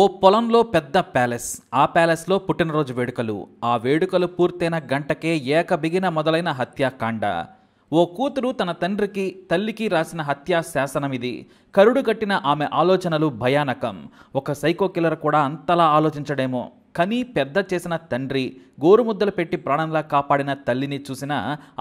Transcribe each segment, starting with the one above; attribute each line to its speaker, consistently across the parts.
Speaker 1: ఓ పొలంలో పెద్ద ప్యాలెస్ ఆ ప్యాలెస్లో పుట్టినరోజు వేడుకలు ఆ వేడుకలు పూర్తయిన గంటకే ఏకబిగిన మొదలైన హత్యాకాండ ఓ కూతురు తన తండ్రికి తల్లికి రాసిన హత్యా శాసనం ఇది కరుడు కట్టిన ఆమె ఆలోచనలు భయానకం ఒక సైకో కిల్లర్ కూడా అంతలా ఆలోచించడేమో కని పెద్ద చేసిన తండ్రి గోరుముద్దలు పెట్టి ప్రాణంలా కాపాడిన తల్లిని చూసిన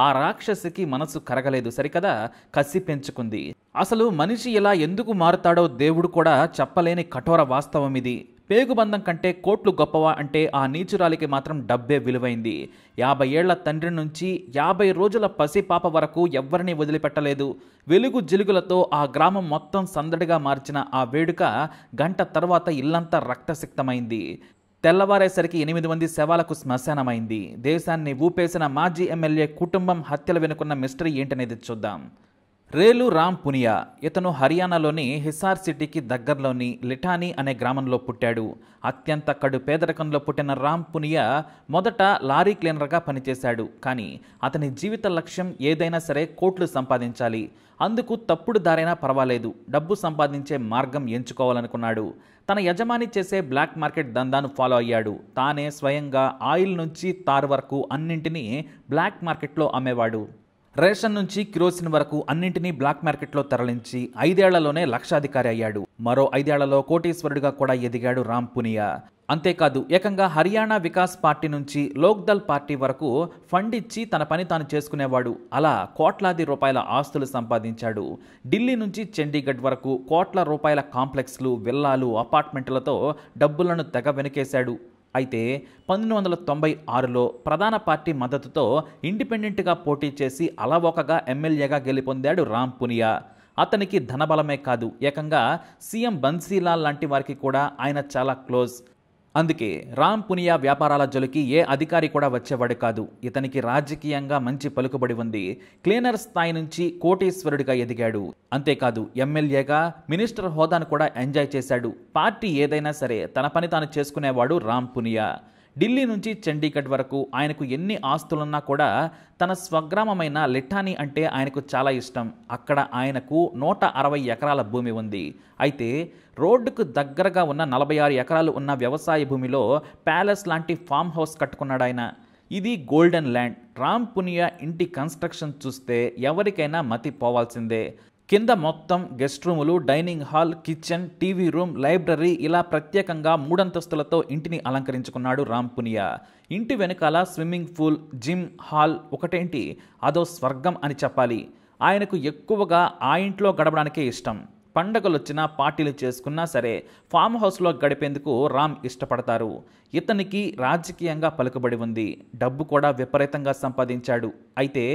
Speaker 1: ఆ రాక్షసికి మనసు కరగలేదు సరికదా కసి పెంచుకుంది అసలు మనిషి ఇలా ఎందుకు మారుతాడో దేవుడు కూడా చెప్పలేని కఠోర వాస్తవం ఇది పేగుబంధం కంటే కోట్లు గొప్పవా అంటే ఆ నీచురాలికి మాత్రం డబ్బే విలువైంది యాభై ఏళ్ల తండ్రి నుంచి యాభై రోజుల పసిపాప వరకు ఎవ్వరినీ వదిలిపెట్టలేదు వెలుగు జిలుగులతో ఆ గ్రామం మొత్తం సందడిగా మార్చిన ఆ వేడుక గంట తర్వాత ఇల్లంతా రక్తసిక్తమైంది తెల్లవారేసరికి ఎనిమిది మంది శవాలకు శ్మశానమైంది దేశాన్ని ఊపేసిన మాజీ ఎమ్మెల్యే కుటుంబం హత్యల వెనుకున్న మిస్టరీ ఏంటనేది చూద్దాం రేలు రామ్ పునియా ఇతను హర్యానాలోని హిసార్ సిటీకి దగ్గరలోని లిఠానీ అనే గ్రామంలో పుట్టాడు అత్యంత కడు పేదరికంలో పుట్టిన రామ్ పునియా మొదట లారీ క్లీనర్గా పనిచేశాడు కానీ అతని జీవిత లక్ష్యం ఏదైనా సరే కోట్లు సంపాదించాలి అందుకు తప్పుడు దారైనా పర్వాలేదు డబ్బు సంపాదించే మార్గం ఎంచుకోవాలనుకున్నాడు తన యజమాని చేసే బ్లాక్ మార్కెట్ దందాను ఫాలో అయ్యాడు తానే స్వయంగా ఆయిల్ నుంచి తార్ వరకు అన్నింటినీ బ్లాక్ మార్కెట్లో అమ్మేవాడు రేషన్ నుంచి కిరోసిన్ వరకు అన్నింటినీ బ్లాక్ మార్కెట్లో తరలించి ఐదేళ్లలోనే లక్షాధికారి అయ్యాడు మరో ఐదేళ్లలో కోటీశ్వరుడిగా కూడా ఎదిగాడు రామ్ పునియా అంతేకాదు ఏకంగా హర్యానా వికాస్ పార్టీ నుంచి లోక్దల్ పార్టీ వరకు ఫండ్ ఇచ్చి తన పని తాను చేసుకునేవాడు అలా కోట్లాది రూపాయల ఆస్తులు సంపాదించాడు ఢిల్లీ నుంచి చండీగఢ్ వరకు కోట్ల రూపాయల కాంప్లెక్స్లు విల్లాలు అపార్ట్మెంట్లతో డబ్బులను తెగ వెనుకేశాడు అయితే పంతొమ్మిది వందల తొంభై ఆరులో ప్రధాన పార్టీ మద్దతుతో ఇండిపెండెంట్గా పోటీ చేసి అలవోకగా ఎమ్మెల్యేగా గెలుపొందాడు రామ్ పునియా అతనికి ధనబలమే కాదు ఏకంగా సీఎం బన్సీలాల్ లాంటి వారికి కూడా ఆయన చాలా క్లోజ్ అందుకే రామ్ పునియా వ్యాపారాల జలుకి ఏ అధికారి కూడా వచ్చేవాడు కాదు ఇతనికి రాజకీయంగా మంచి పలుకుబడి ఉంది క్లీనర్ స్థాయి నుంచి కోటేశ్వరుడిగా ఎదిగాడు అంతేకాదు ఎమ్మెల్యేగా మినిస్టర్ హోదాను కూడా ఎంజాయ్ చేశాడు పార్టీ ఏదైనా సరే తన పని తాను చేసుకునేవాడు రామ్ పునియా ఢిల్లీ నుంచి చండీగఢ్ వరకు ఆయనకు ఎన్ని ఆస్తులున్నా కూడా తన స్వగ్రామమైన లిఠానీ అంటే ఆయనకు చాలా ఇష్టం అక్కడ ఆయనకు నూట అరవై ఎకరాల భూమి ఉంది అయితే రోడ్డుకు దగ్గరగా ఉన్న నలభై ఆరు ఎకరాలు ఉన్న వ్యవసాయ భూమిలో ప్యాలెస్ లాంటి ఫామ్ హౌస్ కట్టుకున్నాడు ఆయన ఇది గోల్డెన్ ల్యాండ్ రామ్ పునియా ఇంటి కన్స్ట్రక్షన్ చూస్తే ఎవరికైనా మతి పోవాల్సిందే కింద మొత్తం గెస్ట్ రూములు dining hall kitchen TV room library ఇలా ప్రత్యేకంగా మూడంతస్తులతో ఇంటిని అలంకరించుకున్నాడు రామ్ పునియా ఇంటి వెనుకాల స్విమ్మింగ్ పూల్ జిమ్ హాల్ ఒకటేంటి అదో స్వర్గం అని చెప్పాలి ఆయనకు ఎక్కువగా ఆ ఇంట్లో గడపడానికే ఇష్టం పండగలు వచ్చినా పార్టీలు చేసుకున్నా సరే ఫామ్ హౌస్లో గడిపేందుకు రామ్ ఇష్టపడతారు ఇతనికి రాజకీయంగా పలుకుబడి ఉంది డబ్బు కూడా విపరీతంగా సంపాదించాడు అయితే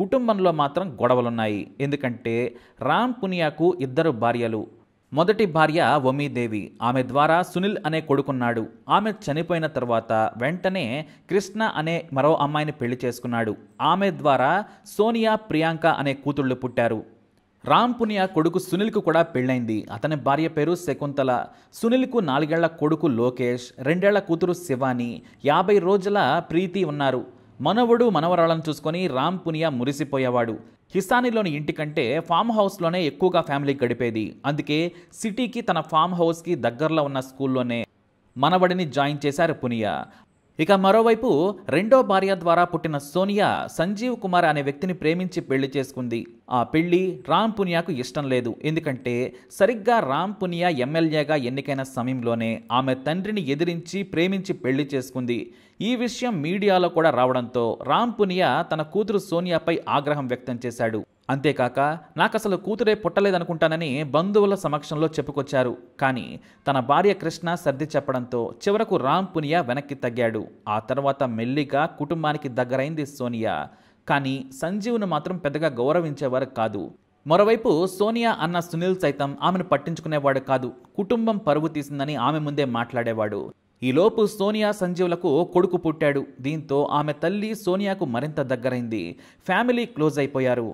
Speaker 1: కుటుంబంలో మాత్రం గొడవలున్నాయి ఎందుకంటే రామ్ పునియాకు ఇద్దరు భార్యలు మొదటి భార్య ఒమీదేవి ఆమె ద్వారా సునీల్ అనే కొడుకున్నాడు ఆమె చనిపోయిన తర్వాత వెంటనే కృష్ణ అనే మరో అమ్మాయిని పెళ్లి చేసుకున్నాడు ఆమె ద్వారా సోనియా ప్రియాంక అనే కూతుళ్ళు పుట్టారు రామ్ పునియా కొడుకు సునీల్కు కూడా పెళ్ళైంది అతని భార్య పేరు శకుంతల సునీల్కు నాలుగేళ్ల కొడుకు లోకేష్ రెండేళ్ల కూతురు శివాని యాభై రోజుల ప్రీతి ఉన్నారు మనవడు మనవరాలను చూసుకొని రామ్ పునియా మురిసిపోయేవాడు హిస్సానిలోని ఇంటి కంటే ఫామ్ హౌస్లోనే ఎక్కువగా ఫ్యామిలీ గడిపేది అందుకే సిటీకి తన ఫామ్ హౌస్కి దగ్గరలో ఉన్న స్కూల్లోనే మనవడిని జాయిన్ చేశారు పునియా ఇక మరోవైపు రెండో భార్య ద్వారా పుట్టిన సోనియా సంజీవ్ కుమార్ అనే వ్యక్తిని ప్రేమించి పెళ్లి చేసుకుంది ఆ పెళ్లి రామ్ పునియాకు ఇష్టం లేదు ఎందుకంటే సరిగ్గా రామ్ పునియా ఎమ్మెల్యేగా ఎన్నికైన సమయంలోనే ఆమె తండ్రిని ఎదిరించి ప్రేమించి పెళ్లి చేసుకుంది ఈ విషయం మీడియాలో కూడా రావడంతో రామ్ పునియా తన కూతురు సోనియాపై ఆగ్రహం వ్యక్తం చేశాడు అంతేకాక నాకు అసలు కూతురే పుట్టలేదనుకుంటానని బంధువుల సమక్షంలో చెప్పుకొచ్చారు కానీ తన భార్య కృష్ణ సర్ది చెప్పడంతో చివరకు రామ్ పునియా వెనక్కి తగ్గాడు ఆ తర్వాత మెల్లిగా కుటుంబానికి దగ్గరైంది సోనియా కానీ సంజీవ్ను మాత్రం పెద్దగా గౌరవించేవారు కాదు మరోవైపు సోనియా అన్న సునీల్ సైతం ఆమెను పట్టించుకునేవాడు కాదు కుటుంబం పరువు తీసిందని ఆమె ముందే మాట్లాడేవాడు ఈలోపు సోనియా సంజీవులకు కొడుకు పుట్టాడు దీంతో ఆమె తల్లి సోనియాకు మరింత దగ్గరైంది ఫ్యామిలీ క్లోజ్ అయిపోయారు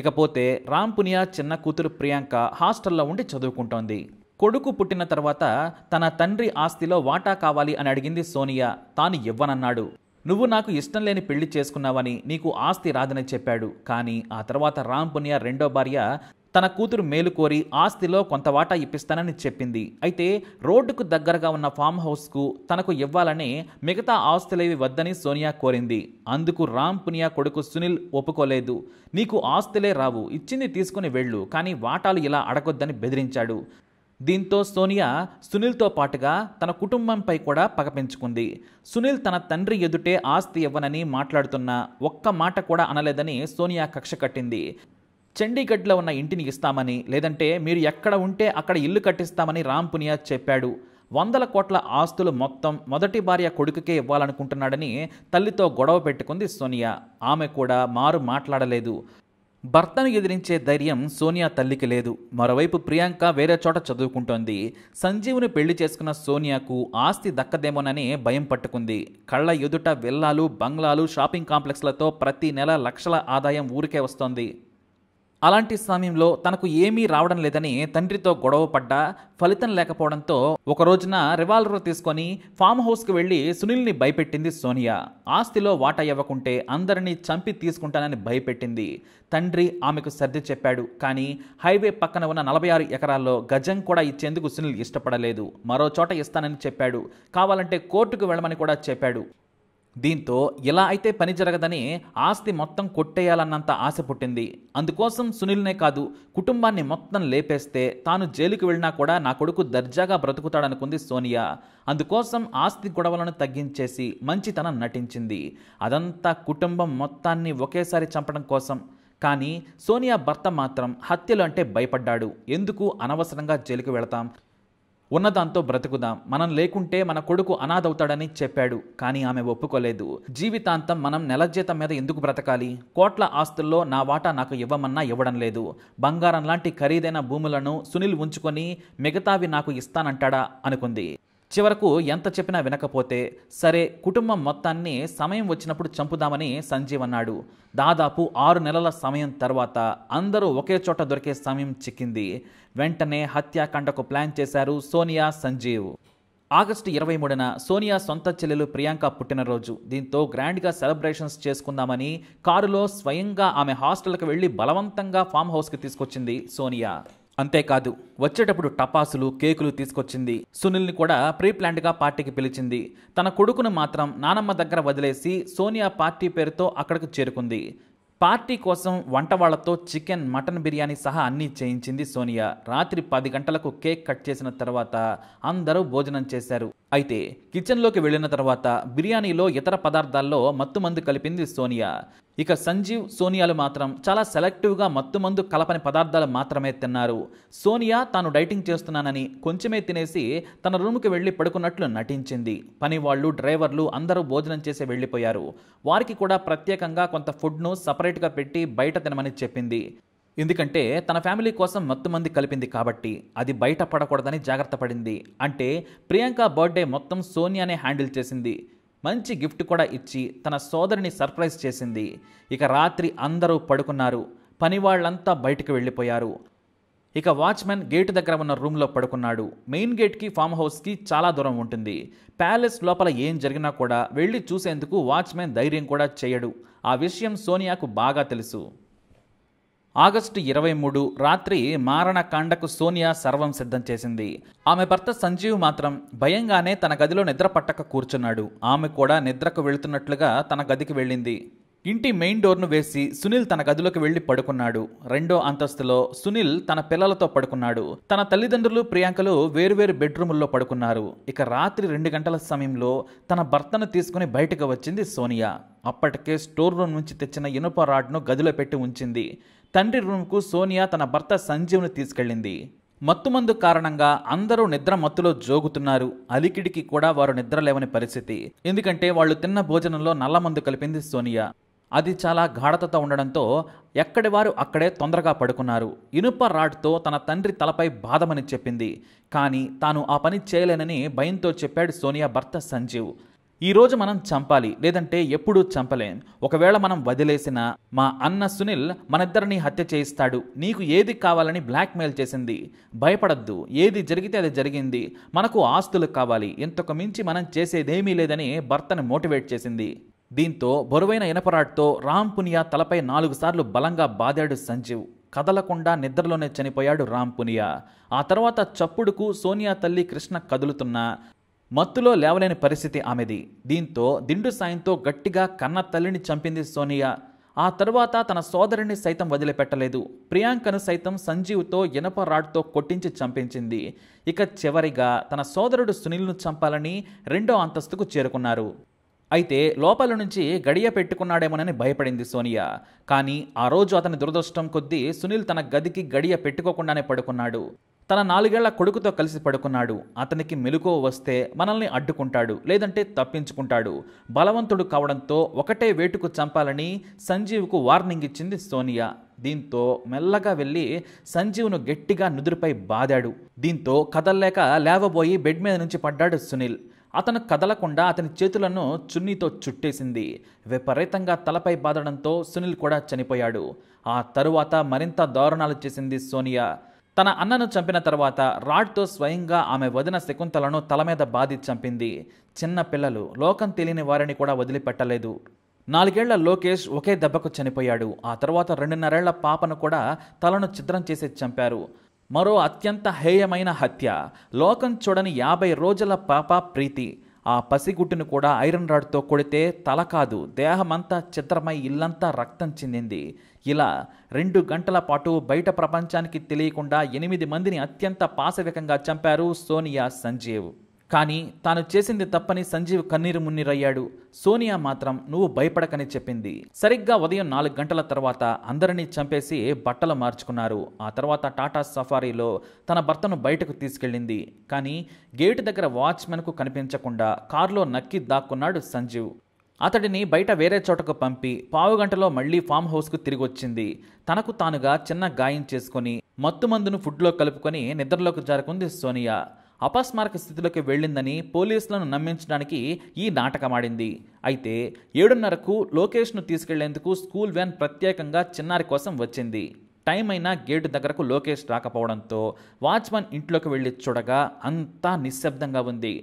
Speaker 1: ఇకపోతే రామ్ పునియా చిన్న కూతురు ప్రియాంక హాస్టల్లో ఉండి చదువుకుంటోంది కొడుకు పుట్టిన తర్వాత తన తండ్రి ఆస్తిలో వాటా కావాలి అని అడిగింది సోనియా తాను ఇవ్వనన్నాడు నువ్వు నాకు ఇష్టం లేని పెళ్లి చేసుకున్నావని నీకు ఆస్తి రాదని చెప్పాడు కానీ ఆ తర్వాత రామ్ పునియా రెండో భార్య తన కూతురు మేలు కోరి ఆస్తిలో కొంత వాటా ఇప్పిస్తానని చెప్పింది అయితే రోడ్డుకు దగ్గరగా ఉన్న ఫామ్ హౌస్కు తనకు ఇవ్వాలని మిగతా ఆస్తులేవి వద్దని సోనియా కోరింది అందుకు రామ్ పునియా కొడుకు సునీల్ ఒప్పుకోలేదు నీకు ఆస్తులే రావు ఇచ్చింది తీసుకుని వెళ్ళు కానీ వాటాలు ఇలా అడగొద్దని బెదిరించాడు దీంతో సోనియా సునీల్తో పాటుగా తన కుటుంబంపై కూడా పగపెంచుకుంది సునీల్ తన తండ్రి ఎదుటే ఆస్తి ఇవ్వనని మాట్లాడుతున్నా ఒక్క మాట కూడా అనలేదని సోనియా కక్ష కట్టింది చండీగఢ్లో ఉన్న ఇంటిని ఇస్తామని లేదంటే మీరు ఎక్కడ ఉంటే అక్కడ ఇల్లు కట్టిస్తామని రామ్ పునియా చెప్పాడు వందల కోట్ల ఆస్తులు మొత్తం మొదటి భార్య కొడుకుకే ఇవ్వాలనుకుంటున్నాడని తల్లితో గొడవ పెట్టుకుంది సోనియా ఆమె కూడా మారు మాట్లాడలేదు భర్తను ఎదిరించే ధైర్యం సోనియా తల్లికి లేదు మరోవైపు ప్రియాంక వేరే చోట చదువుకుంటోంది సంజీవుని పెళ్లి చేసుకున్న సోనియాకు ఆస్తి దక్కదేమోనని భయం పట్టుకుంది కళ్ళ ఎదుట విల్లాలు బంగ్లాలు షాపింగ్ కాంప్లెక్స్లతో ప్రతి నెల లక్షల ఆదాయం ఊరికే వస్తోంది అలాంటి సమయంలో తనకు ఏమీ రావడం లేదని తండ్రితో గొడవ పడ్డా ఫలితం లేకపోవడంతో ఒక రోజున రివాల్వర్ తీసుకొని ఫామ్ హౌస్కి వెళ్ళి సునీల్ని భయపెట్టింది సోనియా ఆస్తిలో వాటా ఇవ్వకుంటే అందరినీ చంపి తీసుకుంటానని భయపెట్టింది తండ్రి ఆమెకు సర్ది చెప్పాడు కానీ హైవే పక్కన ఉన్న నలభై ఆరు ఎకరాల్లో గజం కూడా ఇచ్చేందుకు సునీల్ ఇష్టపడలేదు మరో చోట ఇస్తానని చెప్పాడు కావాలంటే కోర్టుకు వెళ్ళమని కూడా చెప్పాడు దీంతో ఎలా అయితే పని జరగదని ఆస్తి మొత్తం కొట్టేయాలన్నంత ఆశ పుట్టింది అందుకోసం సునీల్నే కాదు కుటుంబాన్ని మొత్తం లేపేస్తే తాను జైలుకి వెళ్ళినా కూడా నా కొడుకు దర్జాగా బ్రతుకుతాడనుకుంది సోనియా అందుకోసం ఆస్తి గొడవలను తగ్గించేసి మంచితనం నటించింది అదంతా కుటుంబం మొత్తాన్ని ఒకేసారి చంపడం కోసం కానీ సోనియా భర్త మాత్రం హత్యలు అంటే భయపడ్డాడు ఎందుకు అనవసరంగా జైలుకి వెళతాం ఉన్నదాంతో బ్రతుకుదాం మనం లేకుంటే మన కొడుకు అనాథవుతాడని చెప్పాడు కానీ ఆమె ఒప్పుకోలేదు జీవితాంతం మనం నెల జీతం మీద ఎందుకు బ్రతకాలి కోట్ల ఆస్తుల్లో నా వాటా నాకు ఇవ్వమన్నా ఇవ్వడం లేదు బంగారం లాంటి ఖరీదైన భూములను సునీల్ ఉంచుకొని మిగతావి నాకు ఇస్తానంటాడా అనుకుంది చివరకు ఎంత చెప్పినా వినకపోతే సరే కుటుంబం మొత్తాన్ని సమయం వచ్చినప్పుడు చంపుదామని సంజీవ్ అన్నాడు దాదాపు ఆరు నెలల సమయం తర్వాత అందరూ ఒకే చోట దొరికే సమయం చిక్కింది వెంటనే హత్యాకాండకు ప్లాన్ చేశారు సోనియా సంజీవ్ ఆగస్టు ఇరవై మూడున సోనియా సొంత చెల్లెలు ప్రియాంక పుట్టినరోజు దీంతో గ్రాండ్గా సెలబ్రేషన్స్ చేసుకుందామని కారులో స్వయంగా ఆమె హాస్టల్కి వెళ్ళి బలవంతంగా ఫామ్ హౌస్కి తీసుకొచ్చింది సోనియా అంతేకాదు వచ్చేటప్పుడు టపాసులు కేకులు తీసుకొచ్చింది సునీల్ని కూడా ప్రీ గా పార్టీకి పిలిచింది తన కొడుకును మాత్రం నానమ్మ దగ్గర వదిలేసి సోనియా పార్టీ పేరుతో అక్కడికి చేరుకుంది పార్టీ కోసం వంటవాళ్లతో చికెన్ మటన్ బిర్యానీ సహా అన్నీ చేయించింది సోనియా రాత్రి పది గంటలకు కేక్ కట్ చేసిన తర్వాత అందరూ భోజనం చేశారు అయితే కిచెన్లోకి వెళ్ళిన తర్వాత బిర్యానీలో ఇతర పదార్థాల్లో మత్తుమందు కలిపింది సోనియా ఇక సంజీవ్ సోనియాలు మాత్రం చాలా సెలెక్టివ్గా మత్తుమందు కలపని పదార్థాలు మాత్రమే తిన్నారు సోనియా తాను డైటింగ్ చేస్తున్నానని కొంచెమే తినేసి తన రూమ్కి వెళ్ళి పడుకున్నట్లు నటించింది పని వాళ్ళు డ్రైవర్లు అందరూ భోజనం చేసి వెళ్ళిపోయారు వారికి కూడా ప్రత్యేకంగా కొంత ఫుడ్ను సపరేట్గా పెట్టి బయట తినమని చెప్పింది ఎందుకంటే తన ఫ్యామిలీ కోసం మత్తుమంది మంది కలిపింది కాబట్టి అది బయట పడకూడదని జాగ్రత్త పడింది అంటే ప్రియాంక బర్త్డే మొత్తం సోనియానే హ్యాండిల్ చేసింది మంచి గిఫ్ట్ కూడా ఇచ్చి తన సోదరిని సర్ప్రైజ్ చేసింది ఇక రాత్రి అందరూ పడుకున్నారు పని వాళ్ళంతా బయటకు వెళ్ళిపోయారు ఇక వాచ్మెన్ గేటు దగ్గర ఉన్న రూమ్లో పడుకున్నాడు మెయిన్ గేట్కి ఫామ్ హౌస్కి చాలా దూరం ఉంటుంది ప్యాలెస్ లోపల ఏం జరిగినా కూడా వెళ్ళి చూసేందుకు వాచ్మెన్ ధైర్యం కూడా చేయడు ఆ విషయం సోనియాకు బాగా తెలుసు ఆగస్టు ఇరవై మూడు రాత్రి మారణకాండకు సోనియా సర్వం సిద్ధం చేసింది ఆమె భర్త సంజీవ్ మాత్రం భయంగానే తన గదిలో నిద్ర పట్టక కూర్చున్నాడు ఆమె కూడా నిద్రకు వెళుతున్నట్లుగా తన గదికి వెళ్ళింది ఇంటి మెయిన్ డోర్ను వేసి సునీల్ తన గదిలోకి వెళ్ళి పడుకున్నాడు రెండో అంతస్తులో సునీల్ తన పిల్లలతో పడుకున్నాడు తన తల్లిదండ్రులు ప్రియాంకలు వేరువేరు బెడ్రూముల్లో పడుకున్నారు ఇక రాత్రి రెండు గంటల సమయంలో తన భర్తను తీసుకుని బయటకు వచ్చింది సోనియా అప్పటికే స్టోర్ రూమ్ నుంచి తెచ్చిన ఇనుప రాడ్ను గదిలో పెట్టి ఉంచింది తండ్రి రూమ్కు సోనియా తన భర్త సంజీవ్ను తీసుకెళ్ళింది మత్తుమందు కారణంగా అందరూ నిద్ర మత్తులో జోగుతున్నారు అలికిడికి కూడా వారు నిద్ర లేవని పరిస్థితి ఎందుకంటే వాళ్ళు తిన్న భోజనంలో నల్లమందు కలిపింది సోనియా అది చాలా గాఢతతో ఉండడంతో ఎక్కడి వారు అక్కడే తొందరగా పడుకున్నారు ఇనుప రాడ్తో తన తండ్రి తలపై బాధమని చెప్పింది కానీ తాను ఆ పని చేయలేనని భయంతో చెప్పాడు సోనియా భర్త సంజీవ్ ఈరోజు మనం చంపాలి లేదంటే ఎప్పుడూ చంపలేం ఒకవేళ మనం వదిలేసిన మా అన్న సునీల్ మనిద్దరిని హత్య చేయిస్తాడు నీకు ఏది కావాలని బ్లాక్మెయిల్ చేసింది భయపడద్దు ఏది జరిగితే అది జరిగింది మనకు ఆస్తులు కావాలి ఇంతకు మించి మనం చేసేదేమీ లేదని భర్తను మోటివేట్ చేసింది దీంతో బరువైన ఇనపరాట్తో రామ్ పునియా తలపై నాలుగు సార్లు బలంగా బాదాడు సంజీవ్ కదలకుండా నిద్రలోనే చనిపోయాడు రామ్ పునియా ఆ తర్వాత చప్పుడుకు సోనియా తల్లి కృష్ణ కదులుతున్నా మత్తులో లేవలేని పరిస్థితి ఆమెది దీంతో దిండు సాయంతో గట్టిగా కన్న తల్లిని చంపింది సోనియా ఆ తర్వాత తన సోదరుని సైతం వదిలిపెట్టలేదు ప్రియాంకను సైతం సంజీవ్తో ఇనప రాడ్తో కొట్టించి చంపించింది ఇక చివరిగా తన సోదరుడు సునీల్ను చంపాలని రెండో అంతస్తుకు చేరుకున్నారు అయితే లోపల నుంచి గడియ పెట్టుకున్నాడేమోనని భయపడింది సోనియా కానీ ఆ రోజు అతని దురదృష్టం కొద్దీ సునీల్ తన గదికి గడియ పెట్టుకోకుండానే పడుకున్నాడు తన నాలుగేళ్ల కొడుకుతో కలిసి పడుకున్నాడు అతనికి మెలుకో వస్తే మనల్ని అడ్డుకుంటాడు లేదంటే తప్పించుకుంటాడు బలవంతుడు కావడంతో ఒకటే వేటుకు చంపాలని సంజీవ్కు వార్నింగ్ ఇచ్చింది సోనియా దీంతో మెల్లగా వెళ్ళి సంజీవ్ను గట్టిగా నుదురుపై బాదాడు దీంతో కదల్లేక లేవబోయి బెడ్ మీద నుంచి పడ్డాడు సునీల్ అతను కదలకుండా అతని చేతులను చున్నీతో చుట్టేసింది విపరీతంగా తలపై బాదడంతో సునీల్ కూడా చనిపోయాడు ఆ తరువాత మరింత దారుణాలు చేసింది సోనియా తన అన్నను చంపిన తర్వాత రాడ్తో స్వయంగా ఆమె వదిన శకుంతలను తల మీద బాధి చంపింది చిన్న పిల్లలు లోకం తెలియని వారిని కూడా వదిలిపెట్టలేదు నాలుగేళ్ల లోకేష్ ఒకే దెబ్బకు చనిపోయాడు ఆ తర్వాత రెండున్నరేళ్ల పాపను కూడా తలను చిద్రం చేసి చంపారు మరో అత్యంత హేయమైన హత్య లోకం చూడని యాభై రోజుల పాప ప్రీతి ఆ పసిగుట్టును కూడా ఐరన్ రాడ్తో కొడితే తల కాదు దేహమంతా చిత్రమై ఇల్లంతా రక్తం చెందింది ఇలా రెండు గంటల పాటు బయట ప్రపంచానికి తెలియకుండా ఎనిమిది మందిని అత్యంత పాశవికంగా చంపారు సోనియా సంజీవ్ కానీ తాను చేసింది తప్పని సంజీవ్ కన్నీరు మున్నీరయ్యాడు సోనియా మాత్రం నువ్వు భయపడకని చెప్పింది సరిగ్గా ఉదయం నాలుగు గంటల తర్వాత అందరినీ చంపేసి బట్టలు మార్చుకున్నారు ఆ తర్వాత టాటా సఫారీలో తన భర్తను బయటకు తీసుకెళ్ళింది కానీ గేటు దగ్గర వాచ్మెన్కు కనిపించకుండా కారులో నక్కి దాక్కున్నాడు సంజీవ్ అతడిని బయట వేరే చోటకు పంపి పావుగంటలో మళ్లీ ఫామ్ హౌస్కు తిరిగి వచ్చింది తనకు తానుగా చిన్న గాయం చేసుకుని మత్తుమందును ఫుడ్లో కలుపుకొని నిద్రలోకి జారుకుంది సోనియా అపస్మారక స్థితిలోకి వెళ్ళిందని పోలీసులను నమ్మించడానికి ఈ నాటకమాడింది అయితే ఏడున్నరకు లోకేష్ను తీసుకెళ్లేందుకు స్కూల్ వ్యాన్ ప్రత్యేకంగా చిన్నారి కోసం వచ్చింది టైం అయినా గేటు దగ్గరకు లోకేష్ రాకపోవడంతో వాచ్మన్ ఇంట్లోకి వెళ్ళి చూడగా అంతా నిశ్శబ్దంగా ఉంది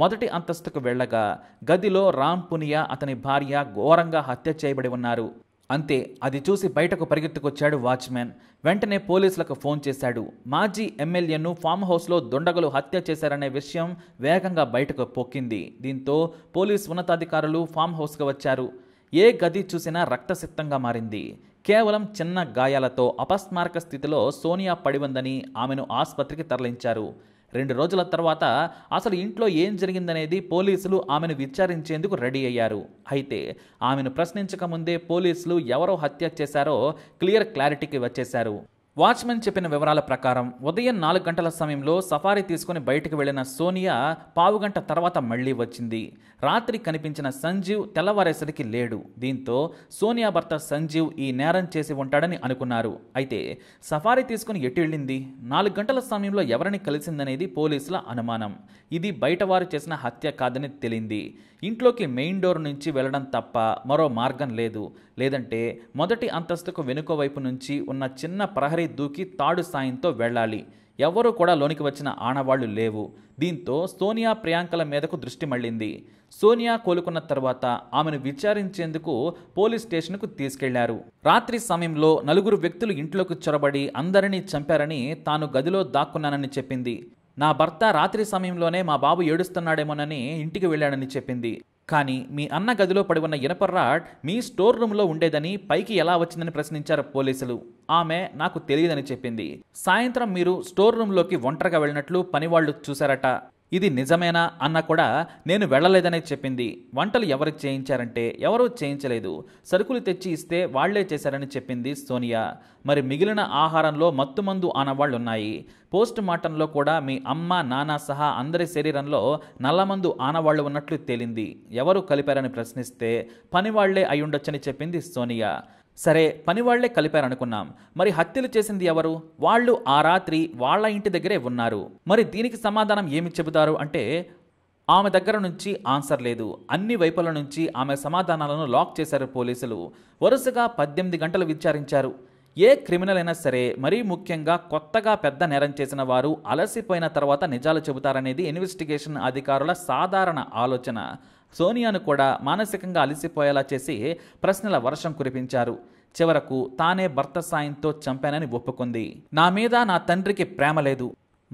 Speaker 1: మొదటి అంతస్తుకు వెళ్లగా గదిలో రామ్ పునియా అతని భార్య ఘోరంగా హత్య చేయబడి ఉన్నారు అంతే అది చూసి బయటకు పరిగెత్తుకొచ్చాడు వాచ్మెన్ వెంటనే పోలీసులకు ఫోన్ చేశాడు మాజీ ఎమ్మెల్యేను ఫామ్ హౌస్లో దొండగలు హత్య చేశారనే విషయం వేగంగా బయటకు పొక్కింది దీంతో పోలీస్ ఉన్నతాధికారులు ఫామ్ హౌస్కు వచ్చారు ఏ గది చూసినా రక్తసిద్ధంగా మారింది కేవలం చిన్న గాయాలతో అపస్మారక స్థితిలో సోనియా పడి ఉందని ఆమెను ఆసుపత్రికి తరలించారు రెండు రోజుల తర్వాత అసలు ఇంట్లో ఏం జరిగిందనేది పోలీసులు ఆమెను విచారించేందుకు రెడీ అయ్యారు అయితే ఆమెను ప్రశ్నించకముందే పోలీసులు ఎవరో హత్య చేశారో క్లియర్ క్లారిటీకి వచ్చేశారు వాచ్మెన్ చెప్పిన వివరాల ప్రకారం ఉదయం నాలుగు గంటల సమయంలో సఫారీ తీసుకుని బయటకు వెళ్లిన సోనియా పావు గంట తర్వాత మళ్లీ వచ్చింది రాత్రి కనిపించిన సంజీవ్ తెల్లవారేసరికి లేడు దీంతో సోనియా భర్త సంజీవ్ ఈ నేరం చేసి ఉంటాడని అనుకున్నారు అయితే సఫారీ తీసుకుని ఎటు వెళ్ళింది నాలుగు గంటల సమయంలో ఎవరిని కలిసిందనేది పోలీసుల అనుమానం ఇది బయటవారు చేసిన హత్య కాదని తెలింది ఇంట్లోకి మెయిన్ డోర్ నుంచి వెళ్లడం తప్ప మరో మార్గం లేదు లేదంటే మొదటి అంతస్తుకు వెనుక వైపు నుంచి ఉన్న చిన్న ప్రహరీ నేలపై దూకి తాడు సాయంతో వెళ్ళాలి ఎవరు కూడా లోనికి వచ్చిన ఆనవాళ్లు లేవు దీంతో సోనియా ప్రియాంకల మీదకు దృష్టి మళ్ళింది సోనియా కోలుకున్న తర్వాత ఆమెను విచారించేందుకు పోలీస్ స్టేషన్కు తీసుకెళ్లారు రాత్రి సమయంలో నలుగురు వ్యక్తులు ఇంట్లోకి చొరబడి అందరినీ చంపారని తాను గదిలో దాక్కున్నానని చెప్పింది నా భర్త రాత్రి సమయంలోనే మా బాబు ఏడుస్తున్నాడేమోనని ఇంటికి వెళ్ళాడని చెప్పింది కానీ మీ అన్న గదిలో పడి ఉన్న ఇనప రాడ్ మీ స్టోర్ రూమ్లో ఉండేదని పైకి ఎలా వచ్చిందని ప్రశ్నించారు పోలీసులు ఆమె నాకు తెలియదని చెప్పింది సాయంత్రం మీరు స్టోర్ రూమ్లోకి ఒంటరిగా వెళ్ళినట్లు పనివాళ్లు చూశారట ఇది నిజమేనా అన్న కూడా నేను వెళ్ళలేదనే చెప్పింది వంటలు ఎవరు చేయించారంటే ఎవరూ చేయించలేదు సరుకులు తెచ్చి ఇస్తే వాళ్లే చేశారని చెప్పింది సోనియా మరి మిగిలిన ఆహారంలో మత్తుమందు ఆనవాళ్లున్నాయి పోస్ట్ మార్టంలో కూడా మీ అమ్మ నాన్న సహా అందరి శరీరంలో నల్లమందు ఆనవాళ్లు ఉన్నట్లు తేలింది ఎవరు కలిపారని ప్రశ్నిస్తే పనివాళ్లే అయ్యుండొచ్చని చెప్పింది సోనియా సరే పనివాళ్లే కలిపారనుకున్నాం మరి హత్యలు చేసింది ఎవరు వాళ్ళు ఆ రాత్రి వాళ్ళ ఇంటి దగ్గరే ఉన్నారు మరి దీనికి సమాధానం ఏమి చెబుతారు అంటే ఆమె దగ్గర నుంచి ఆన్సర్ లేదు అన్ని వైపుల నుంచి ఆమె సమాధానాలను లాక్ చేశారు పోలీసులు వరుసగా పద్దెనిమిది గంటలు విచారించారు ఏ క్రిమినల్ అయినా సరే మరీ ముఖ్యంగా కొత్తగా పెద్ద నేరం చేసిన వారు అలసిపోయిన తర్వాత నిజాలు చెబుతారనేది ఇన్వెస్టిగేషన్ అధికారుల సాధారణ ఆలోచన సోనియాను కూడా మానసికంగా అలసిపోయేలా చేసి ప్రశ్నల వర్షం కురిపించారు చివరకు తానే భర్త సాయంతో చంపానని ఒప్పుకుంది నా మీద నా తండ్రికి ప్రేమ లేదు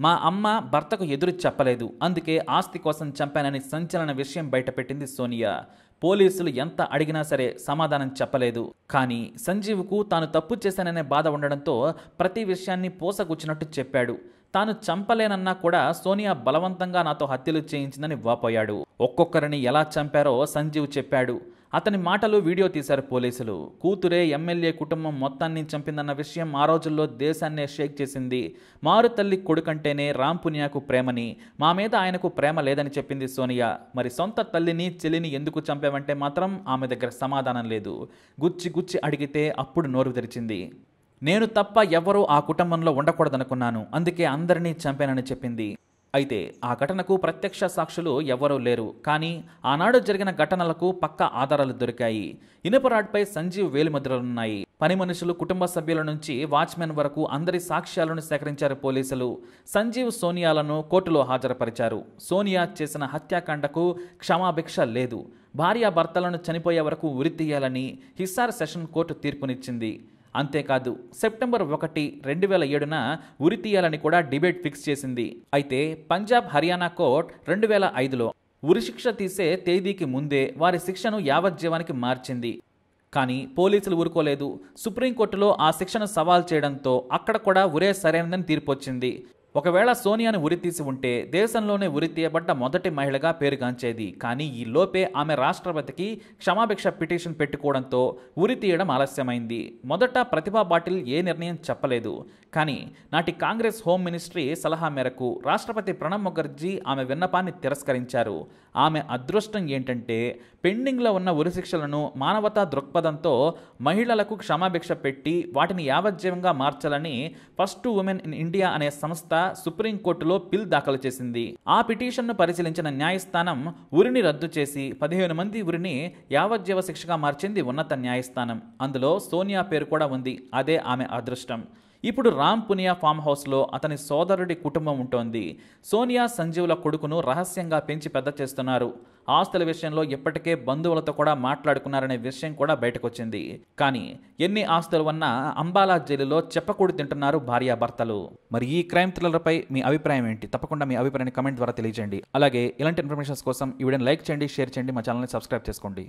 Speaker 1: మా అమ్మ భర్తకు ఎదురు చెప్పలేదు అందుకే ఆస్తి కోసం చంపానని సంచలన విషయం బయటపెట్టింది సోనియా పోలీసులు ఎంత అడిగినా సరే సమాధానం చెప్పలేదు కానీ సంజీవ్కు తాను తప్పు చేశాననే బాధ ఉండడంతో ప్రతి విషయాన్ని పోసగుచ్చినట్టు చెప్పాడు తాను చంపలేనన్నా కూడా సోనియా బలవంతంగా నాతో హత్యలు చేయించిందని వాపోయాడు ఒక్కొక్కరిని ఎలా చంపారో సంజీవ్ చెప్పాడు అతని మాటలు వీడియో తీశారు పోలీసులు కూతురే ఎమ్మెల్యే కుటుంబం మొత్తాన్ని చంపిందన్న విషయం ఆ రోజుల్లో దేశాన్నే షేక్ చేసింది మారుతల్లి కొడుకంటేనే రామ్ పునియాకు ప్రేమని మా మీద ఆయనకు ప్రేమ లేదని చెప్పింది సోనియా మరి సొంత తల్లిని చెల్లిని ఎందుకు చంపావంటే మాత్రం ఆమె దగ్గర సమాధానం లేదు గుచ్చి గుచ్చి అడిగితే అప్పుడు నోరు తెరిచింది నేను తప్ప ఎవరూ ఆ కుటుంబంలో ఉండకూడదనుకున్నాను అందుకే అందరినీ చంపానని చెప్పింది అయితే ఆ ఘటనకు ప్రత్యక్ష సాక్షులు ఎవరూ లేరు కానీ ఆనాడు జరిగిన ఘటనలకు పక్క ఆధారాలు దొరికాయి ఇనుపరాడ్పై సంజీవ్ వేలిముద్రలున్నాయి పని మనుషులు కుటుంబ సభ్యుల నుంచి వాచ్మెన్ వరకు అందరి సాక్ష్యాలను సేకరించారు పోలీసులు సంజీవ్ సోనియాలను కోర్టులో హాజరుపరిచారు సోనియా చేసిన హత్యాకాండకు క్షమాభిక్ష లేదు భార్యాభర్తలను చనిపోయే వరకు ఉరితీయాలని హిస్సార్ సెషన్ కోర్టు తీర్పునిచ్చింది అంతేకాదు సెప్టెంబర్ ఒకటి రెండు వేల ఏడున ఉరి తీయాలని కూడా డిబేట్ ఫిక్స్ చేసింది అయితే పంజాబ్ హర్యానా కోర్ట్ రెండు వేల ఐదులో ఉరిశిక్ష తీసే తేదీకి ముందే వారి శిక్షను యావజ్జీవానికి మార్చింది కానీ పోలీసులు ఊరుకోలేదు సుప్రీంకోర్టులో ఆ శిక్షను సవాల్ చేయడంతో అక్కడ కూడా ఉరే సరైనదని తీర్పొచ్చింది ఒకవేళ ఉరి ఉరితీసి ఉంటే దేశంలోనే ఉరితీయబడ్డ మొదటి మహిళగా పేరుగాంచేది కానీ ఈ లోపే ఆమె రాష్ట్రపతికి క్షమాభిక్ష పిటిషన్ పెట్టుకోవడంతో ఉరితీయడం ఆలస్యమైంది మొదట ప్రతిభా పాటిల్ ఏ నిర్ణయం చెప్పలేదు కానీ నాటి కాంగ్రెస్ హోమ్ మినిస్ట్రీ సలహా మేరకు రాష్ట్రపతి ప్రణబ్ ముఖర్జీ ఆమె విన్నపాన్ని తిరస్కరించారు ఆమె అదృష్టం ఏంటంటే పెండింగ్లో ఉన్న ఉరిశిక్షలను మానవతా దృక్పథంతో మహిళలకు క్షమాభిక్ష పెట్టి వాటిని యావజ్జీవంగా మార్చాలని ఫస్ట్ ఉమెన్ ఇన్ ఇండియా అనే సంస్థ సుప్రీంకోర్టులో పిల్ దాఖలు చేసింది ఆ పిటిషన్ను పరిశీలించిన న్యాయస్థానం ఉరిని రద్దు చేసి పదిహేను మంది ఉరిని యావజ్జీవ శిక్షగా మార్చింది ఉన్నత న్యాయస్థానం అందులో సోనియా పేరు కూడా ఉంది అదే ఆమె అదృష్టం ఇప్పుడు రామ్ పునియా ఫామ్ హౌస్లో అతని సోదరుడి కుటుంబం ఉంటోంది సోనియా సంజీవుల కొడుకును రహస్యంగా పెంచి పెద్ద చేస్తున్నారు ఆస్తుల విషయంలో ఇప్పటికే బంధువులతో కూడా మాట్లాడుకున్నారనే విషయం కూడా బయటకొచ్చింది కానీ ఎన్ని ఆస్తులు ఉన్నా అంబాలా జైలులో చెప్పకూడు తింటున్నారు భార్యాభర్తలు మరి ఈ క్రైమ్ థ్రిల్లర్పై మీ అభిప్రాయం ఏంటి తప్పకుండా మీ అభిప్రాయాన్ని కమెంట్ ద్వారా తెలియజేయండి అలాగే ఇలాంటి ఇన్ఫర్మేషన్స్ కోసం ఈ వీడియోని లైక్ చేయండి షేర్ చేయండి మా ఛానల్ని సబ్స్క్రైబ్ చేసుకోండి